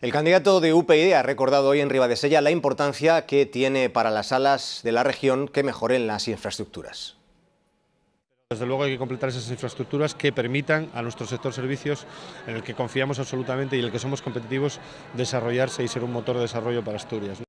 El candidato de UPyD ha recordado hoy en Ribadesella la importancia que tiene para las alas de la región que mejoren las infraestructuras. Desde luego hay que completar esas infraestructuras que permitan a nuestro sector servicios, en el que confiamos absolutamente y en el que somos competitivos, desarrollarse y ser un motor de desarrollo para Asturias.